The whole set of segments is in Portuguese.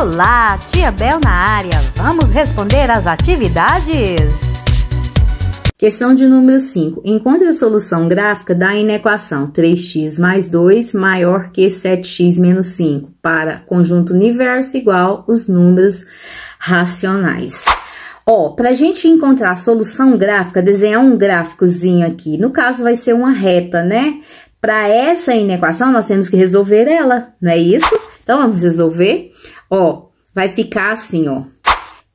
Olá, Tia Bel na área. Vamos responder as atividades? Questão de número 5. Encontre a solução gráfica da inequação 3x mais 2 maior que 7x menos 5 para conjunto universo igual os números racionais. Ó, para a gente encontrar a solução gráfica, desenhar um gráficozinho aqui. No caso, vai ser uma reta, né? Para essa inequação, nós temos que resolver ela, não é isso? Então, vamos resolver. Ó, vai ficar assim, ó.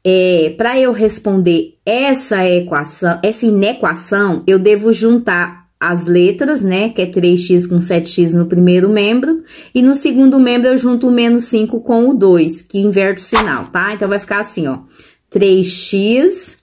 É, para eu responder essa equação, essa inequação, eu devo juntar as letras, né, que é 3x com 7x no primeiro membro, e no segundo membro eu junto o menos 5 com o 2, que inverte o sinal, tá? Então, vai ficar assim, ó, 3x,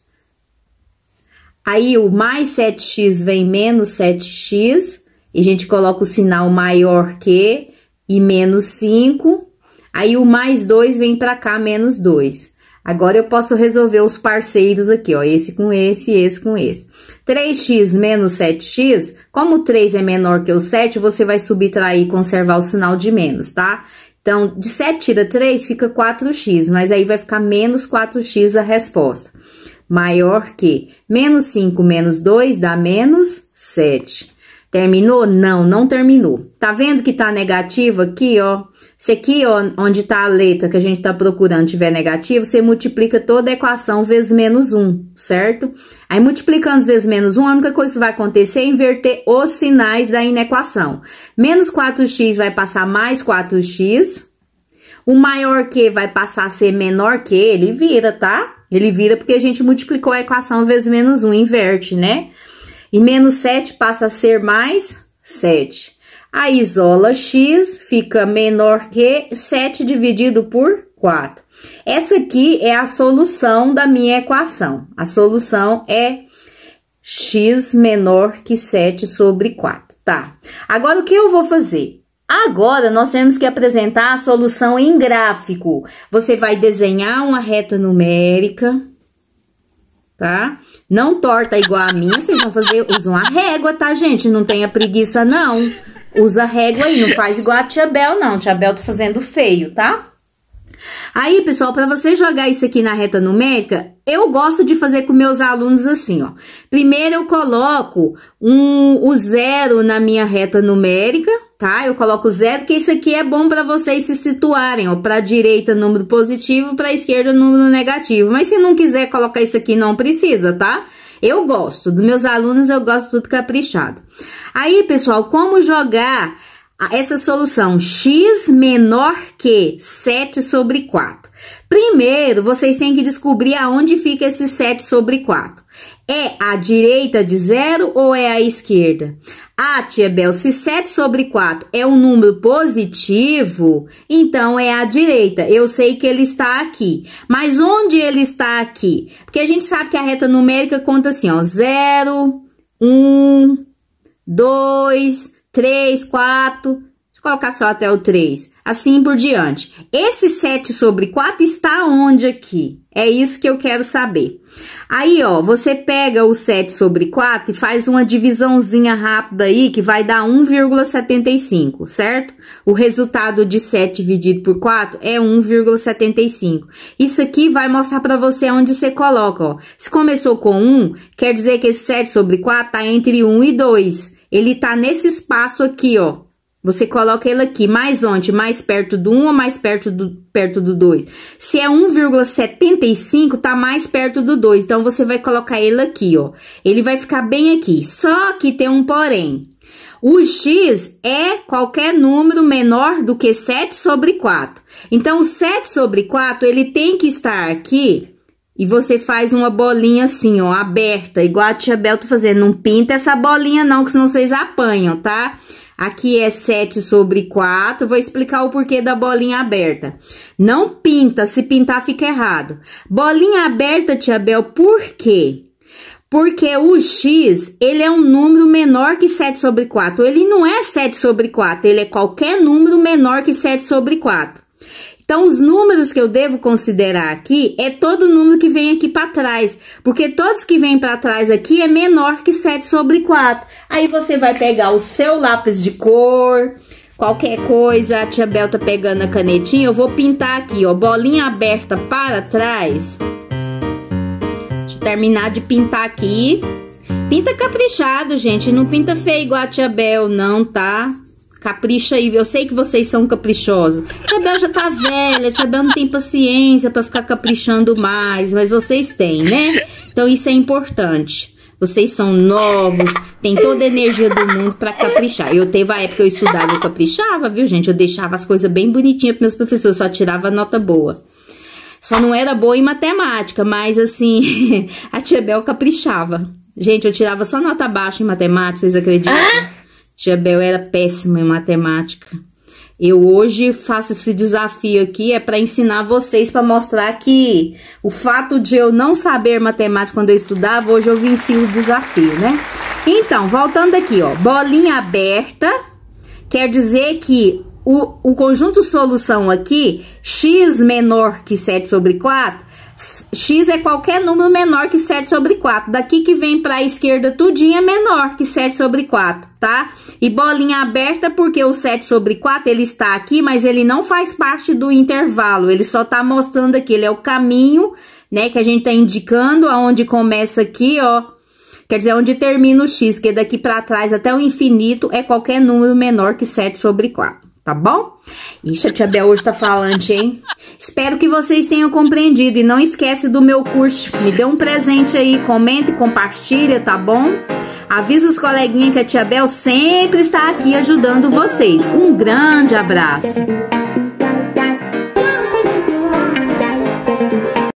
aí o mais 7x vem menos 7x, e a gente coloca o sinal maior que, e menos 5, Aí o mais 2 vem pra cá, menos 2. Agora eu posso resolver os parceiros aqui, ó, esse com esse, esse com esse. 3x menos 7x, como o 3 é menor que o 7, você vai subtrair e conservar o sinal de menos, tá? Então, de 7 tira 3, fica 4x, mas aí vai ficar menos 4x a resposta. Maior que menos 5 menos 2 dá menos 7. Terminou? Não, não terminou. Tá vendo que tá negativo aqui, ó? Se aqui onde está a letra que a gente está procurando tiver negativo, você multiplica toda a equação vezes menos 1, certo? Aí, multiplicando vezes menos 1, a única coisa que vai acontecer é inverter os sinais da inequação. Menos 4x vai passar mais 4x. O maior que vai passar a ser menor que, ele vira, tá? Ele vira porque a gente multiplicou a equação vezes menos 1, inverte, né? E menos 7 passa a ser mais 7. A isola x fica menor que 7 dividido por 4. Essa aqui é a solução da minha equação. A solução é x menor que 7 sobre 4, tá? Agora, o que eu vou fazer? Agora, nós temos que apresentar a solução em gráfico. Você vai desenhar uma reta numérica, tá? Não torta igual a minha, vocês vão fazer, usam a régua, tá, gente? Não tenha preguiça, não. Usa régua aí, não faz igual a Tia Bel, não. Tia Bel tá fazendo feio, tá? Aí, pessoal, para você jogar isso aqui na reta numérica, eu gosto de fazer com meus alunos assim, ó. Primeiro eu coloco um, o zero na minha reta numérica, tá? Eu coloco zero, porque isso aqui é bom para vocês se situarem, ó. Para direita, número positivo, para esquerda, número negativo. Mas se não quiser colocar isso aqui, não precisa, tá? Tá? Eu gosto, dos meus alunos eu gosto tudo caprichado. Aí, pessoal, como jogar essa solução x menor que 7 sobre 4? Primeiro, vocês têm que descobrir aonde fica esse 7 sobre 4. É a direita de zero ou é a esquerda? Ah, tia Bel, se 7 sobre 4 é um número positivo, então é a direita. Eu sei que ele está aqui. Mas onde ele está aqui? Porque a gente sabe que a reta numérica conta assim, ó. 0, 1, 2, 3, 4, colocar só até o 3, assim por diante. Esse 7 sobre 4 está onde aqui? É isso que eu quero saber. Aí, ó, você pega o 7 sobre 4 e faz uma divisãozinha rápida aí, que vai dar 1,75, certo? O resultado de 7 dividido por 4 é 1,75. Isso aqui vai mostrar pra você onde você coloca, ó. Se começou com 1, quer dizer que esse 7 sobre 4 tá entre 1 e 2. Ele tá nesse espaço aqui, ó, você coloca ele aqui, mais onde? Mais perto do 1 ou mais perto do, perto do 2? Se é 1,75, tá mais perto do 2. Então, você vai colocar ele aqui, ó. Ele vai ficar bem aqui. Só que tem um porém. O x é qualquer número menor do que 7 sobre 4. Então, o 7 sobre 4, ele tem que estar aqui. E você faz uma bolinha assim, ó, aberta. Igual a tia Bel tá fazendo. Não pinta essa bolinha não, que senão vocês apanham, Tá? Aqui é 7 sobre 4. Vou explicar o porquê da bolinha aberta. Não pinta, se pintar fica errado. Bolinha aberta, tia Bel, por quê? Porque o x, ele é um número menor que 7 sobre 4. Ele não é 7 sobre 4, ele é qualquer número menor que 7 sobre 4. Então, os números que eu devo considerar aqui é todo o número que vem aqui para trás, porque todos que vêm para trás aqui é menor que 7 sobre 4. Aí você vai pegar o seu lápis de cor, qualquer coisa, a tia Bel tá pegando a canetinha, eu vou pintar aqui, ó, bolinha aberta para trás. Deixa eu terminar de pintar aqui. Pinta caprichado, gente, não pinta feio igual a tia Bel, não, tá? Capricha aí, eu sei que vocês são caprichosos. Tia Bel já tá velha, Tia Bel não tem paciência para ficar caprichando mais, mas vocês têm, né? Então isso é importante. Vocês são novos, tem toda a energia do mundo para caprichar. Eu teve a época que eu estudava, eu caprichava, viu, gente? Eu deixava as coisas bem bonitinhas para meus professores, só tirava nota boa. Só não era boa em matemática, mas assim, a tia Bel caprichava. Gente, eu tirava só nota baixa em matemática, vocês acreditam? Ah? Jabel era péssima em matemática. Eu hoje faço esse desafio aqui é para ensinar vocês para mostrar que o fato de eu não saber matemática quando eu estudava, hoje eu venci o desafio, né? Então, voltando aqui, ó, bolinha aberta quer dizer que o, o conjunto solução aqui, x menor que 7 sobre 4, X é qualquer número menor que 7 sobre 4. Daqui que vem para a esquerda tudinho é menor que 7 sobre 4, tá? E bolinha aberta porque o 7 sobre 4 ele está aqui, mas ele não faz parte do intervalo. Ele só tá mostrando aqui, ele é o caminho, né? Que a gente tá indicando aonde começa aqui, ó. Quer dizer, onde termina o X, que é daqui para trás até o infinito é qualquer número menor que 7 sobre 4 tá bom? Ixi, a tia Bel hoje tá falante, hein? Espero que vocês tenham compreendido e não esquece do meu curso. Me dê um presente aí, comenta e compartilha, tá bom? Avisa os coleguinhas que a tia Bel sempre está aqui ajudando vocês. Um grande abraço!